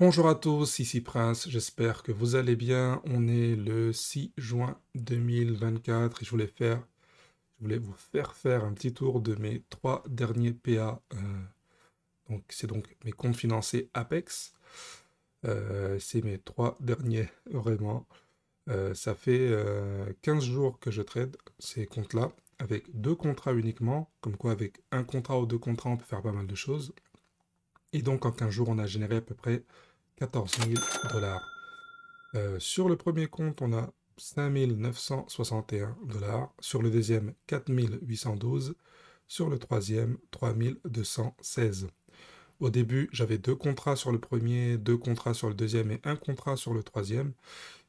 Bonjour à tous, ici Prince, j'espère que vous allez bien. On est le 6 juin 2024 et je voulais faire je voulais vous faire faire un petit tour de mes trois derniers PA. Euh, donc c'est donc mes comptes financés Apex. Euh, c'est mes trois derniers vraiment. Euh, ça fait 15 jours que je trade ces comptes-là avec deux contrats uniquement. Comme quoi avec un contrat ou deux contrats on peut faire pas mal de choses. Et donc en 15 jours on a généré à peu près 14 000 dollars. Euh, sur le premier compte, on a 5 dollars. Sur le deuxième, 4812 812. Sur le troisième, 3216 Au début, j'avais deux contrats sur le premier, deux contrats sur le deuxième et un contrat sur le troisième.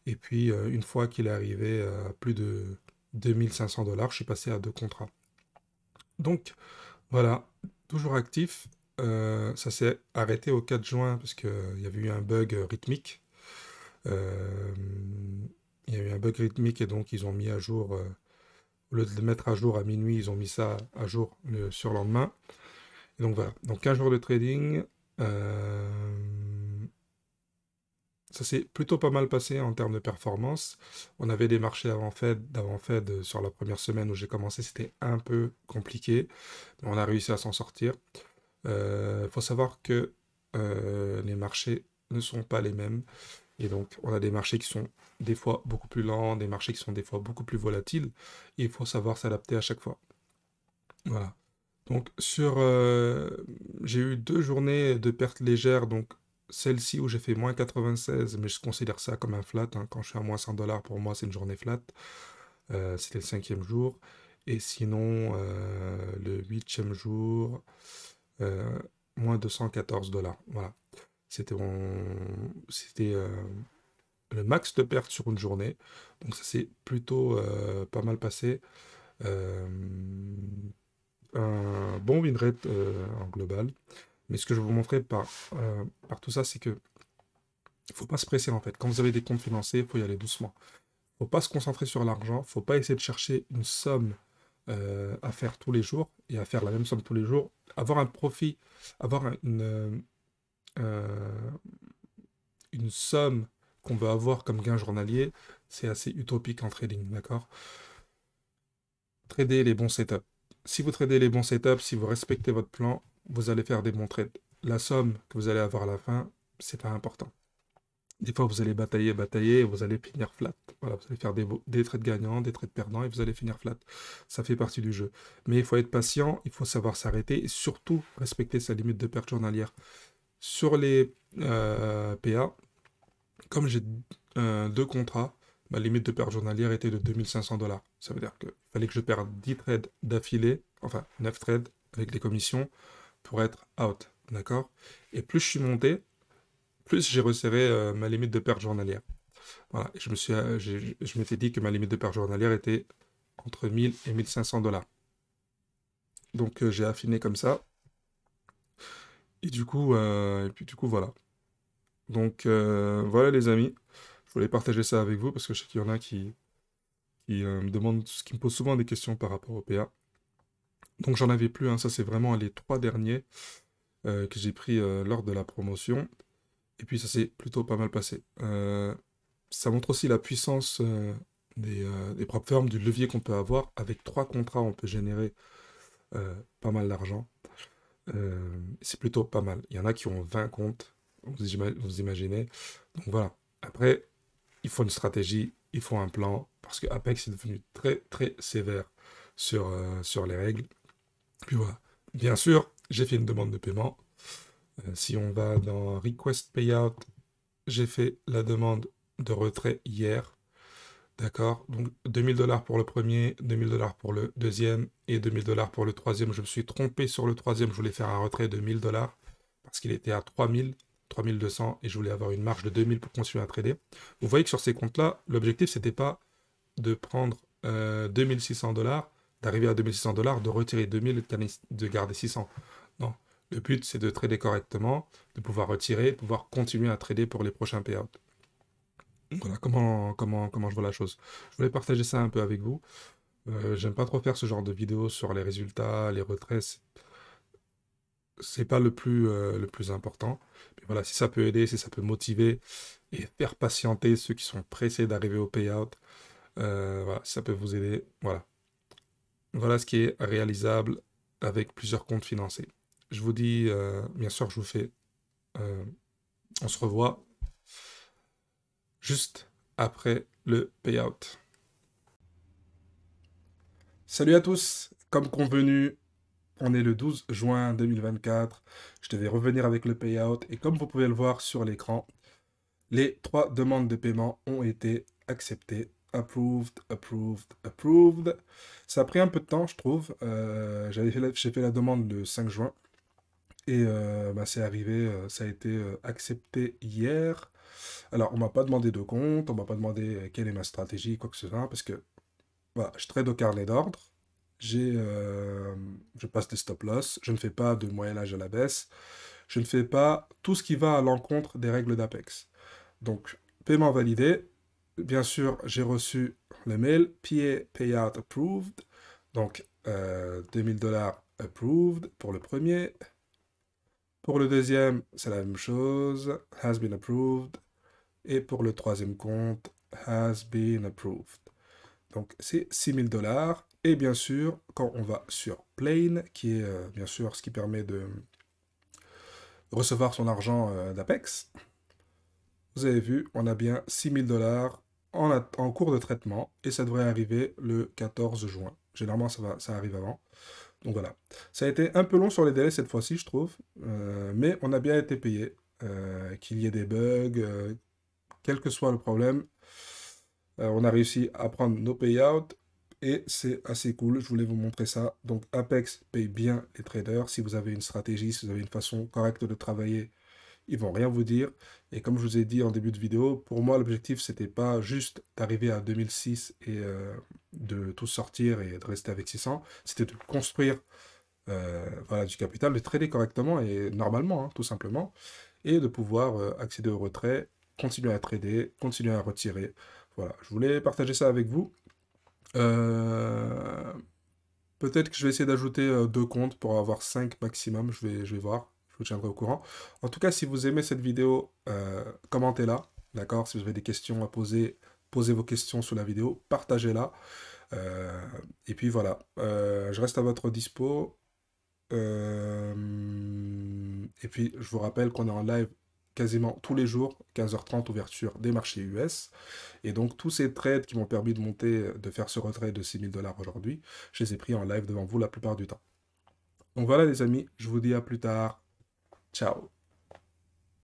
Et puis, euh, une fois qu'il est arrivé à plus de 2500 dollars, je suis passé à deux contrats. Donc, voilà, toujours actif. Euh, ça s'est arrêté au 4 juin parce qu'il euh, y avait eu un bug euh, rythmique. Il y a eu un bug rythmique et donc ils ont mis à jour, au lieu de le mettre à jour à minuit, ils ont mis ça à jour le surlendemain. donc voilà, donc 15 jours de trading. ça s'est plutôt pas mal passé en termes de performance. On avait des marchés avant Fed, d'avant Fed sur la première semaine où j'ai commencé, c'était un peu compliqué, on a réussi à s'en sortir. Il euh, faut savoir que euh, les marchés ne sont pas les mêmes. Et donc, on a des marchés qui sont des fois beaucoup plus lents, des marchés qui sont des fois beaucoup plus volatiles. il faut savoir s'adapter à chaque fois. Voilà. Donc, sur. Euh, j'ai eu deux journées de pertes légères. Donc, celle-ci où j'ai fait moins 96, mais je considère ça comme un flat. Hein. Quand je suis à moins 100 dollars, pour moi, c'est une journée flat. C'était le cinquième jour. Et sinon, le huitième jour. Euh, moins 214 dollars. Voilà. C'était c'était euh, le max de perte sur une journée. Donc ça s'est plutôt euh, pas mal passé. un bon win rate en global. Mais ce que je vais vous montrer par, par tout ça, c'est que faut pas se presser en fait. Quand vous avez des comptes financés, il faut y aller doucement. Faut pas se concentrer sur l'argent. Faut pas essayer de chercher une somme euh, à faire tous les jours et à faire la même somme tous les jours, avoir un profit, avoir une, euh, euh, une somme qu'on veut avoir comme gain journalier, c'est assez utopique en trading, d'accord Trader les bons setups. Si vous tradez les bons setups, si vous respectez votre plan, vous allez faire des bons trades. La somme que vous allez avoir à la fin, c'est pas important. Des fois, vous allez batailler, batailler, et vous allez finir flat. Voilà, vous allez faire des, trades gagnants, des trades perdants, et vous allez finir flat. Ça fait partie du jeu. Mais il faut être patient, il faut savoir s'arrêter, et surtout respecter sa limite de perte journalière. Sur les euh, PA, comme j'ai euh, deux contrats, ma limite de perte journalière était de 2500 dollars. Ça veut dire qu'il fallait que je perde 10 trades d'affilée, enfin 9 trades avec des commissions, pour être out. D'accord Et plus je suis monté, plus j'ai resserré euh, ma limite de perte journalière. Voilà, je me suis, euh, je m'étais dit que ma limite de perte journalière était entre 1000 et 1500 dollars. Donc euh, j'ai affiné comme ça. Et du coup, et puis du coup voilà. Donc voilà les amis, je voulais partager ça avec vous parce que je sais qu'il y en a qui, me demandent, qui me posent souvent des questions par rapport au PA. Donc j'en avais plus, hein. ça c'est vraiment les trois derniers que j'ai pris lors de la promotion. Et puis ça s'est plutôt pas mal passé. Euh, ça montre aussi la puissance euh, euh, des, propres firmes, du levier qu'on peut avoir. Avec trois contrats, on peut générer pas mal d'argent. c'est plutôt pas mal. Il y en a qui ont 20 comptes, vous, vous imaginez. Donc voilà. Après, il faut une stratégie, il faut un plan, parce que Apex est devenu très très sévère sur, sur les règles. Puis voilà. Bien sûr, j'ai fait une demande de paiement, euh, si on va dans Request Payout, j'ai fait la demande de retrait hier. D'accord Donc 2000 dollars pour le premier, 2000 dollars pour le deuxième et 2000 dollars pour le troisième. Je me suis trompé sur le troisième. Je voulais faire un retrait de 1000 dollars parce qu'il était à 3000, 3200 et je voulais avoir une marge de 2000 pour continuer à trader. Vous voyez que sur ces comptes-là, l'objectif, c'était pas de prendre 2600 euh, dollars, d'arriver à 2600 dollars, de retirer 2000 et de garder 600. Le but, c'est de trader correctement, de pouvoir retirer, de pouvoir continuer à trader pour les prochains payouts. Hmm. Voilà comment, comment, comment je vois la chose. Je voulais partager ça un peu avec vous. Euh, J'aime pas trop faire ce genre de vidéos sur les résultats, les retraits. C'est pas le plus, euh, le plus important. Mais voilà, si ça peut aider, si ça peut motiver et faire patienter ceux qui sont pressés d'arriver au payout, euh, ça peut vous aider. Voilà. Voilà ce qui est réalisable avec plusieurs comptes financés. Je vous dis, euh, bien sûr, je vous fais. Euh, on se revoit juste après le payout. Salut à tous, comme convenu, on est le 12 juin 2024. Je devais revenir avec le payout et comme vous pouvez le voir sur l'écran, les trois demandes de paiement ont été acceptées approved, approved, approved. Ça a pris un peu de temps, je trouve. Euh, j'ai fait, fait, la demande le 5 juin. Et euh, bah, c'est arrivé, euh, ça a été euh, accepté hier. Alors, on m'a pas demandé de compte, on m'a pas demandé quelle est ma stratégie, quoi que ce soit, parce que bah, je trade au carnet d'ordre, je passe des stop loss, je ne fais pas de moyen-âge à la baisse, je ne fais pas tout ce qui va à l'encontre des règles d'Apex. Donc, paiement validé. Bien sûr, j'ai reçu le mail PA Payout Approved, donc 2000 dollars approved pour le premier, pour le deuxième, c'est la même chose, has been approved. Et pour le troisième compte, has been approved. Donc c'est 6000 dollars. Et bien sûr, quand on va sur Plane, qui est euh, bien sûr ce qui permet de recevoir son argent euh, d'Apex, vous avez vu, on a bien 6000 dollars en, en, cours de traitement et ça devrait arriver le 14 juin. Généralement, ça, ça arrive avant. Donc voilà. Ça a été un peu long sur les délais cette fois-ci, je trouve, euh, mais on a bien été payé. Euh, qu'il y ait des bugs, euh, quel que soit le problème, on a réussi à prendre nos payouts et c'est assez cool. Je voulais vous montrer ça. Donc Apex paye bien les traders. Si vous avez une stratégie, si vous avez une façon correcte de travailler, ils vont rien vous dire. Et comme je vous ai dit en début de vidéo, pour moi, l'objectif, c'était pas juste d'arriver à 2006 et euh, de tout sortir et de rester avec 600. C'était de construire euh, voilà, du capital, de trader correctement et normalement, hein, tout simplement, et de pouvoir euh, accéder au retrait, continuer à trader, continuer à retirer. Voilà, je voulais partager ça avec vous. Peut-être que je vais essayer d'ajouter deux comptes pour avoir cinq maximum, je vais, je vais voir vous tiendrai au courant. En tout cas, si vous aimez cette vidéo, euh, commentez-la, d'accord Si vous avez des questions à poser, posez vos questions sous la vidéo, partagez-la. Euh, et puis voilà, euh, je reste à votre dispo. et puis, je vous rappelle qu'on est en live quasiment tous les jours, 15h30 ouverture des marchés US. Et donc tous ces trades qui m'ont permis de monter, de faire ce retrait de 6000 dollars aujourd'hui, je les ai pris en live devant vous la plupart du temps. Donc voilà les amis, je vous dis à plus tard. 早。